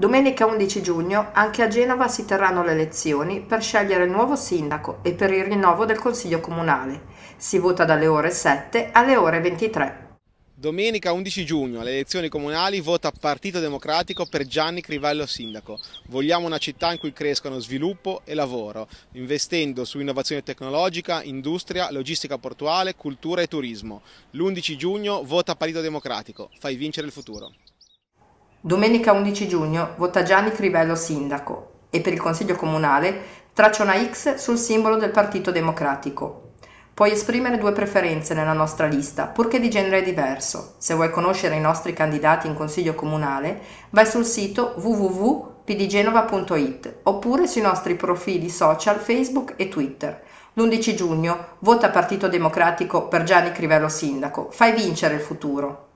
Domenica 11 giugno anche a Genova si terranno le elezioni per scegliere il nuovo sindaco e per il rinnovo del Consiglio Comunale. Si vota dalle ore 7 alle ore 23. Domenica 11 giugno alle elezioni comunali vota Partito Democratico per Gianni Crivello sindaco. Vogliamo una città in cui crescano sviluppo e lavoro, investendo su innovazione tecnologica, industria, logistica portuale, cultura e turismo. L'11 giugno vota Partito Democratico, fai vincere il futuro. Domenica 11 giugno vota Gianni Crivello sindaco e per il Consiglio Comunale traccia una X sul simbolo del Partito Democratico. Puoi esprimere due preferenze nella nostra lista, purché di genere diverso. Se vuoi conoscere i nostri candidati in Consiglio Comunale, vai sul sito www.pdgenova.it oppure sui nostri profili social Facebook e Twitter. L'11 giugno vota Partito Democratico per Gianni Crivello Sindaco. Fai vincere il futuro.